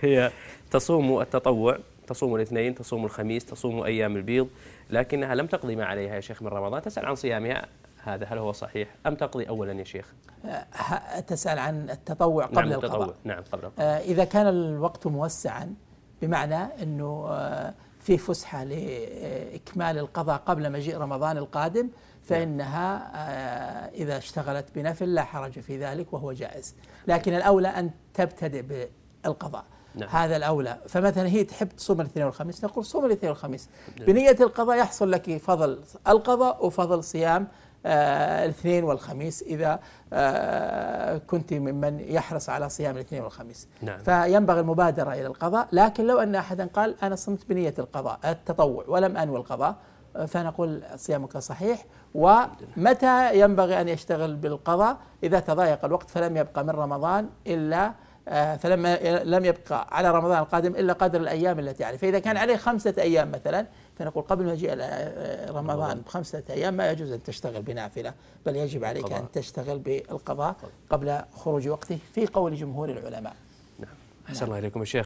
هي تصوم التطوع تصوم الاثنين تصوم الخميس تصوم أيام البيض لكنها لم تقضي ما عليها يا شيخ من رمضان تسأل عن صيامها هذا هل هو صحيح أم تقضي أولا يا شيخ أه، تسأل عن التطوع قبل نعم التطوع القضاء نعم قبل القضاء أه، إذا كان الوقت موسعا بمعنى أنه أه، في فسحة لإكمال القضاء قبل مجيء رمضان القادم فإنها إذا اشتغلت بنفل لا حرج في ذلك وهو جائز لكن الأولى أن تبتدئ بالقضاء نعم. هذا الأولى فمثلا هي تحب تصوم الاثنين والخميس نقول صوم الاثنين والخميس نعم. بنية القضاء يحصل لك فضل القضاء وفضل صيام آه الاثنين والخميس إذا آه كنت ممن يحرص على صيام الاثنين والخميس نعم. فينبغي المبادرة إلى القضاء لكن لو أن أحدا قال أنا صمت بنية القضاء التطوع ولم أنوي القضاء آه، فنقول صيامك صحيح ومتى ينبغي أن يشتغل بالقضاء إذا تضايق الوقت فلم يبقى من رمضان إلا آه، فلما لم يبقى على رمضان القادم الا قدر الايام التي عليه، فاذا كان عليه خمسه ايام مثلا فنقول قبل مجيء آه، رمضان بخمسه ايام ما يجوز ان تشتغل بنافله، بل يجب عليك ان تشتغل بالقضاء قبل خروج وقته في قول جمهور العلماء. نعم. نعم. احسن الله اليكم يا شيخ.